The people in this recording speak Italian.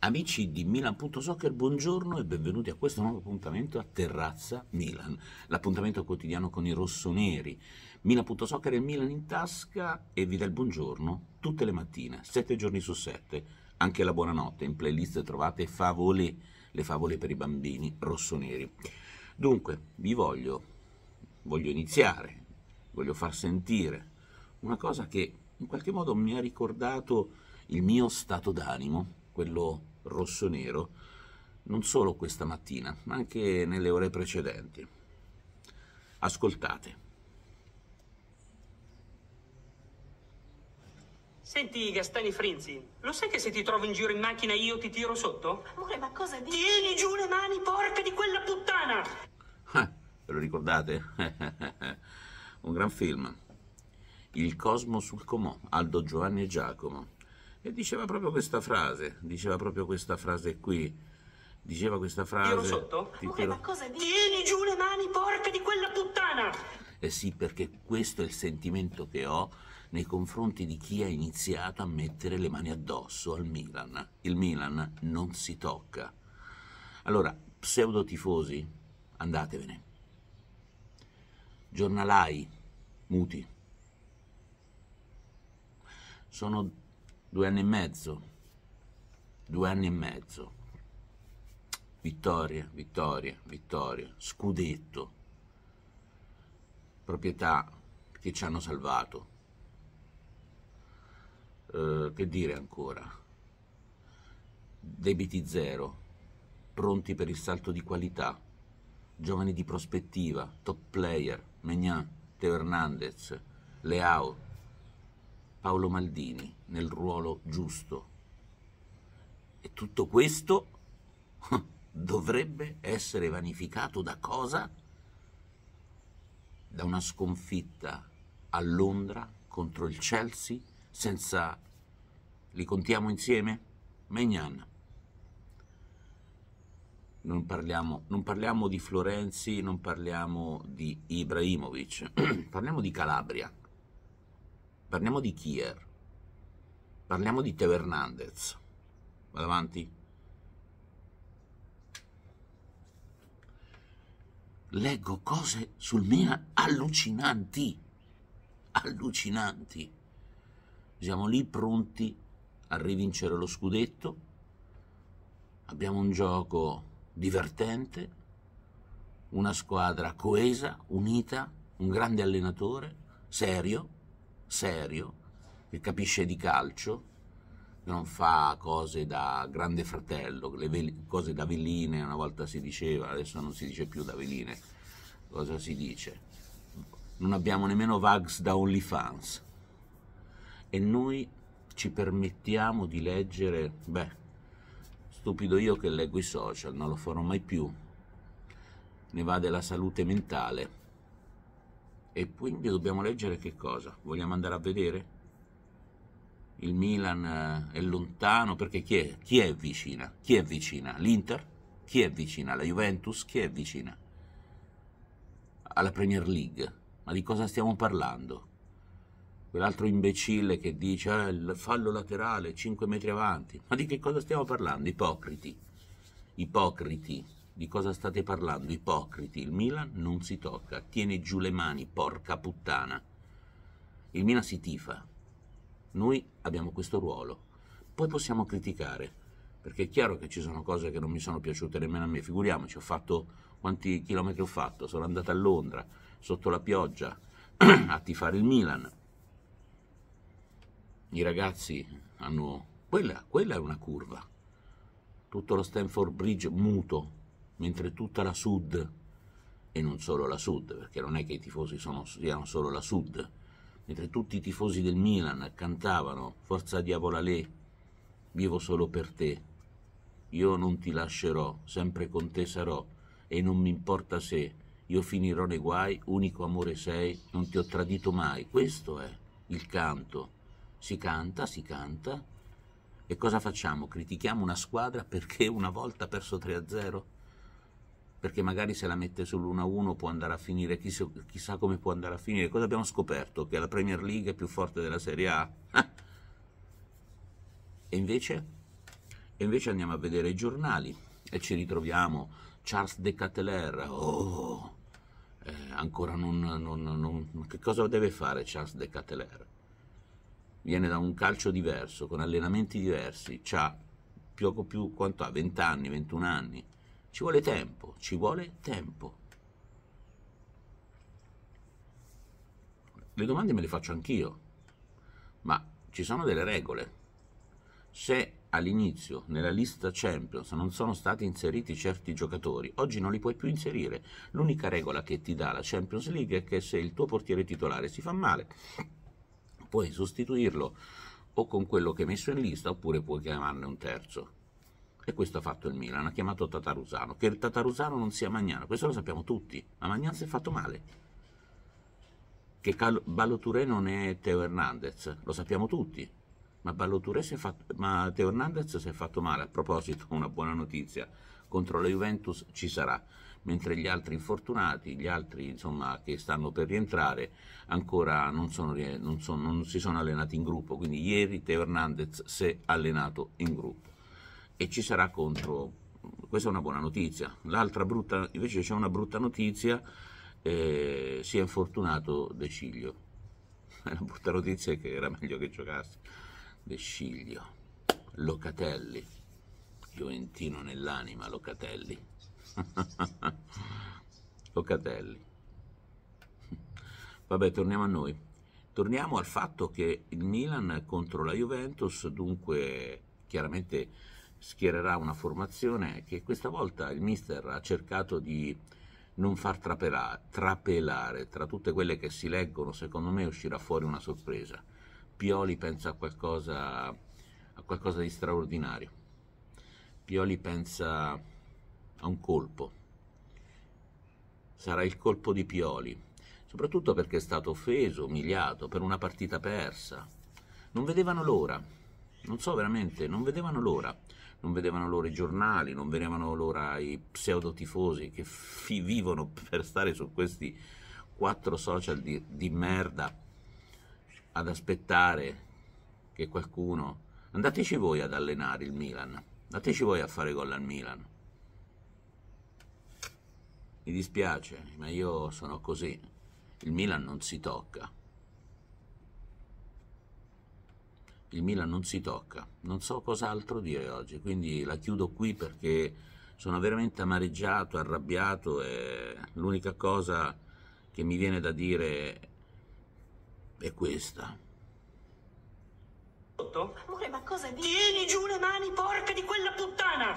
Amici di Milan.soccer, buongiorno e benvenuti a questo nuovo appuntamento a Terrazza Milan, l'appuntamento quotidiano con i rossoneri. Milan.soccer e Milan in tasca e vi dà il buongiorno tutte le mattine, sette giorni su sette, anche la buonanotte. In playlist trovate favole, le favole per i bambini rossoneri. Dunque, vi voglio, voglio iniziare, voglio far sentire una cosa che in qualche modo mi ha ricordato il mio stato d'animo quello rosso-nero, non solo questa mattina, ma anche nelle ore precedenti. Ascoltate. Senti, Gastani Frinzi, lo sai che se ti trovo in giro in macchina io ti tiro sotto? Amore, ma cosa dici? Tieni giù le mani, porca di quella puttana! Ah, ve lo ricordate? Un gran film. Il Cosmo sul Comò, Aldo Giovanni e Giacomo e diceva proprio questa frase, diceva proprio questa frase qui, diceva questa frase... Tiro sotto? Ti Amore, cosa dici? Tieni giù le mani, porca di quella puttana! Eh sì, perché questo è il sentimento che ho nei confronti di chi ha iniziato a mettere le mani addosso al Milan. Il Milan non si tocca. Allora, pseudo tifosi, andatevene. Giornalai, muti. Sono due anni e mezzo, due anni e mezzo, vittoria, vittoria, vittoria, scudetto, proprietà che ci hanno salvato, eh, che dire ancora, debiti zero, pronti per il salto di qualità, giovani di prospettiva, top player, Megnan, Teo Hernandez, Leao, Paolo Maldini nel ruolo giusto. E tutto questo dovrebbe essere vanificato da cosa? Da una sconfitta a Londra contro il Chelsea senza... Li contiamo insieme? Magnan. Non parliamo, non parliamo di Florenzi, non parliamo di Ibrahimovic, parliamo di Calabria Parliamo di Kier. Parliamo di Teo Hernandez. Vado avanti. Leggo cose sul Milan allucinanti. Allucinanti. Siamo lì pronti a rivincere lo scudetto. Abbiamo un gioco divertente, una squadra coesa, unita, un grande allenatore, serio serio, che capisce di calcio, che non fa cose da grande fratello, le cose da veline, una volta si diceva, adesso non si dice più da veline, cosa si dice? Non abbiamo nemmeno Vags da OnlyFans. E noi ci permettiamo di leggere, beh, stupido io che leggo i social, non lo farò mai più, ne va della salute mentale. E quindi dobbiamo leggere che cosa? Vogliamo andare a vedere? Il Milan eh, è lontano perché chi è, chi è vicina? Chi è vicina? L'Inter? Chi è vicina? La Juventus? Chi è vicina? Alla Premier League? Ma di cosa stiamo parlando? quell'altro imbecille che dice eh, il fallo laterale 5 metri avanti. Ma di che cosa stiamo parlando? Ipocriti. Ipocriti. Di cosa state parlando? Ipocriti. Il Milan non si tocca. Tiene giù le mani, porca puttana. Il Milan si tifa. Noi abbiamo questo ruolo. Poi possiamo criticare, perché è chiaro che ci sono cose che non mi sono piaciute nemmeno a me. Figuriamoci, ho fatto quanti chilometri ho fatto. Sono andato a Londra, sotto la pioggia, a tifare il Milan. I ragazzi hanno... Quella, quella è una curva. Tutto lo Stanford Bridge muto, mentre tutta la Sud, e non solo la Sud, perché non è che i tifosi sono, siano solo la Sud, mentre tutti i tifosi del Milan cantavano Forza Diavola Le, vivo solo per te, io non ti lascerò, sempre con te sarò, e non mi importa se io finirò nei guai, unico amore sei, non ti ho tradito mai. Questo è il canto. Si canta, si canta. E cosa facciamo? Critichiamo una squadra perché una volta ha perso 3-0? perché magari se la mette sull'1-1 può andare a finire, chissà, chissà, come può andare a finire. Cosa abbiamo scoperto? Che la Premier League è più forte della Serie A? e, invece? e invece andiamo a vedere i giornali e ci ritroviamo Charles De Cateler, oh, eh, ancora non, non, non... Che cosa deve fare Charles De Cateler? Viene da un calcio diverso, con allenamenti diversi, ha più, più quanto ha, 20 anni, 21 anni ci vuole tempo, ci vuole tempo. Le domande me le faccio anch'io, ma ci sono delle regole. Se all'inizio nella lista Champions non sono stati inseriti certi giocatori, oggi non li puoi più inserire. L'unica regola che ti dà la Champions League è che se il tuo portiere titolare si fa male, puoi sostituirlo o con quello che hai messo in lista oppure puoi chiamarne un terzo. E questo ha fatto il Milan, ha chiamato Tatarusano. Che il Tatarusano non sia Magnano, questo lo sappiamo tutti, ma Magnano si è fatto male. Che Cal- Balloturé non è Teo Hernandez, lo sappiamo tutti, ma, si è fatto, ma Teo Hernandez si è fatto male. A proposito, una buona notizia, contro la Juventus ci sarà, mentre gli altri infortunati, gli altri insomma, che stanno per rientrare, ancora non, sono, non, sono, non si sono allenati in gruppo, quindi ieri Teo Hernandez si è allenato in gruppo e ci sarà contro. Questa è una buona notizia. L'altra brutta, invece c'è una brutta notizia, eh, si è infortunato De Ciglio. La brutta notizia è che era meglio che giocasse. De Ciglio, Locatelli, Juventino nell'anima, Locatelli. Locatelli. Vabbè, torniamo a noi. Torniamo al fatto che il Milan contro la Juventus, dunque chiaramente schiererà una formazione che questa volta il mister ha cercato di non far trapelare, trapelare, tra tutte quelle che si leggono secondo me uscirà fuori una sorpresa. Pioli pensa a qualcosa, a qualcosa di straordinario, Pioli pensa a un colpo, sarà il colpo di Pioli, soprattutto perché è stato offeso, umiliato per una partita persa. Non vedevano l'ora, non so veramente, non vedevano l'ora non vedevano loro i giornali, non vedevano loro i pseudotifosi che fi- vivono per stare su questi quattro social di, di merda ad aspettare che qualcuno... Andateci voi ad allenare il Milan, andateci voi a fare gol al Milan. Mi dispiace, ma io sono così. Il Milan non si tocca. il Milan non si tocca. Non so cos'altro dire oggi, quindi la chiudo qui perché sono veramente amareggiato, arrabbiato e l'unica cosa che mi viene da dire è questa. Amore, ma cosa dici? Tieni giù le mani, porca di quella puttana!